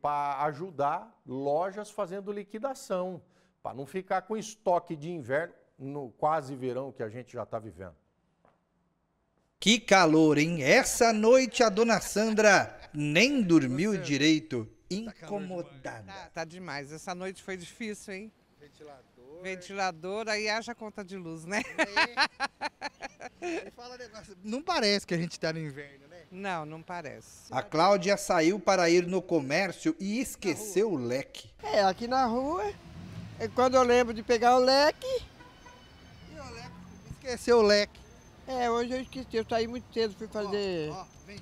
para ajudar lojas fazendo liquidação, para não ficar com estoque de inverno no quase verão que a gente já está vivendo. Que calor, hein? Essa noite a dona Sandra nem dormiu Você... direito, tá incomodada. Tá, tá, demais. Essa noite foi difícil, hein? Ventilador. Ventilador, aí haja conta de luz, né? fala negócio. Não parece que a gente está no inverno, não, não parece. A Cláudia saiu para ir no comércio e esqueceu o leque. É, aqui na rua, é quando eu lembro de pegar o leque. E o leque? Esqueceu o leque. É, hoje eu esqueci, eu saí muito cedo, fui fazer. Ó, oh, oh, você.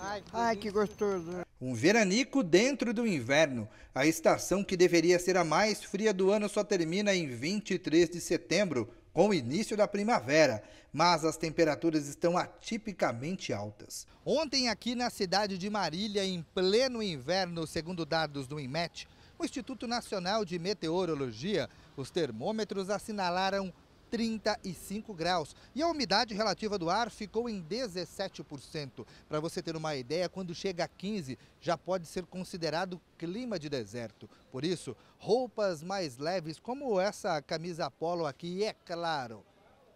Ai, Ai que gostoso. Um veranico dentro do inverno. A estação que deveria ser a mais fria do ano só termina em 23 de setembro com o início da primavera, mas as temperaturas estão atipicamente altas. Ontem, aqui na cidade de Marília, em pleno inverno, segundo dados do INMET, o Instituto Nacional de Meteorologia, os termômetros assinalaram 35 graus e a umidade relativa do ar ficou em 17%. Para você ter uma ideia, quando chega a 15, já pode ser considerado clima de deserto. Por isso, roupas mais leves, como essa camisa polo aqui, é claro,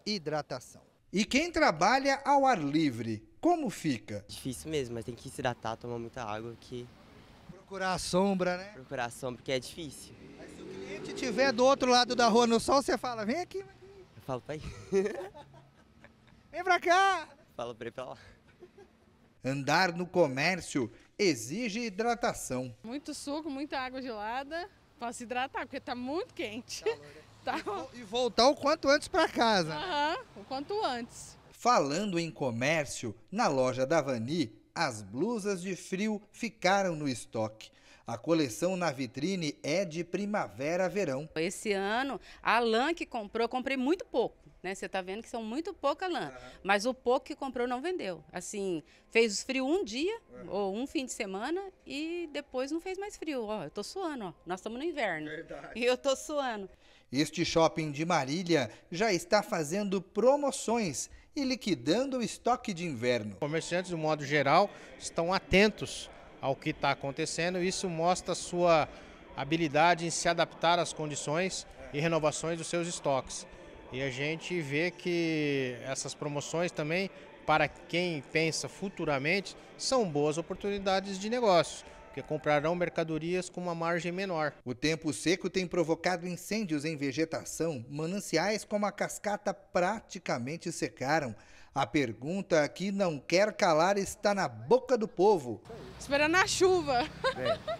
hidratação. E quem trabalha ao ar livre, como fica? Difícil mesmo, mas tem que se hidratar, tomar muita água aqui. Procurar a sombra, né? Procurar a sombra, porque é difícil. Mas se o cliente estiver do outro lado da rua no sol, você fala, vem aqui, vem aqui falo pra Vem pra cá! fala pra ir pra lá. Andar no comércio exige hidratação. Muito suco, muita água gelada pra se hidratar, porque tá muito quente. Tá né? tá. E voltar o quanto antes para casa. Aham, uhum, o quanto antes. Falando em comércio, na loja da Vani, as blusas de frio ficaram no estoque. A coleção na vitrine é de primavera-verão. Esse ano, a lã que comprou, comprei muito pouco. Né? Você está vendo que são muito pouca lã, uhum. mas o pouco que comprou não vendeu. Assim, fez frio um dia uhum. ou um fim de semana e depois não fez mais frio. Ó, eu tô suando, ó. Nós estamos no inverno. Verdade. E eu tô suando. Este shopping de Marília já está fazendo promoções e liquidando o estoque de inverno. Comerciantes, de modo geral, estão atentos ao que está acontecendo. Isso mostra sua habilidade em se adaptar às condições e renovações dos seus estoques. E a gente vê que essas promoções também, para quem pensa futuramente, são boas oportunidades de negócio porque comprarão mercadorias com uma margem menor. O tempo seco tem provocado incêndios em vegetação, mananciais como a cascata praticamente secaram. A pergunta que não quer calar está na boca do povo. Esperando a chuva. É.